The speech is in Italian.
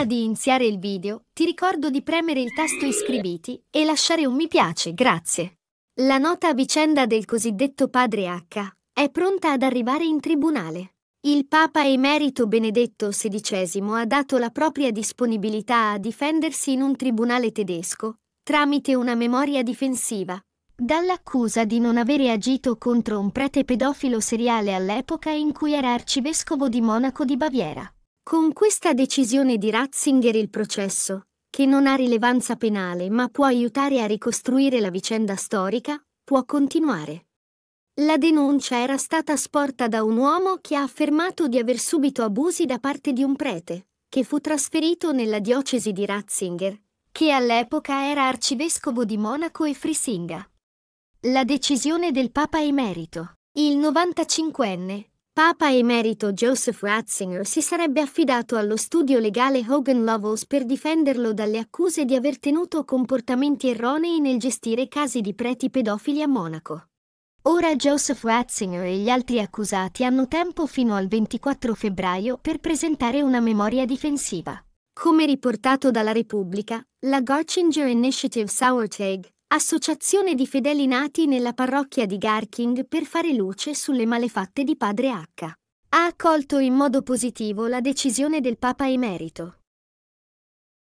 Prima di iniziare il video, ti ricordo di premere il tasto iscriviti e lasciare un mi piace, grazie. La nota vicenda del cosiddetto padre H è pronta ad arrivare in tribunale. Il Papa Emerito Benedetto XVI ha dato la propria disponibilità a difendersi in un tribunale tedesco, tramite una memoria difensiva, dall'accusa di non avere agito contro un prete pedofilo seriale all'epoca in cui era arcivescovo di Monaco di Baviera. Con questa decisione di Ratzinger il processo, che non ha rilevanza penale ma può aiutare a ricostruire la vicenda storica, può continuare. La denuncia era stata sporta da un uomo che ha affermato di aver subito abusi da parte di un prete, che fu trasferito nella diocesi di Ratzinger, che all'epoca era arcivescovo di Monaco e Frisinga. La decisione del Papa Emerito. Il 95enne, Papa emerito Joseph Ratzinger si sarebbe affidato allo studio legale Hogan Lovells per difenderlo dalle accuse di aver tenuto comportamenti erronei nel gestire casi di preti pedofili a Monaco. Ora Joseph Ratzinger e gli altri accusati hanno tempo fino al 24 febbraio per presentare una memoria difensiva. Come riportato dalla Repubblica, la Garchinger Initiative Sauerteig associazione di fedeli nati nella parrocchia di Garking per fare luce sulle malefatte di padre H. Ha accolto in modo positivo la decisione del Papa Emerito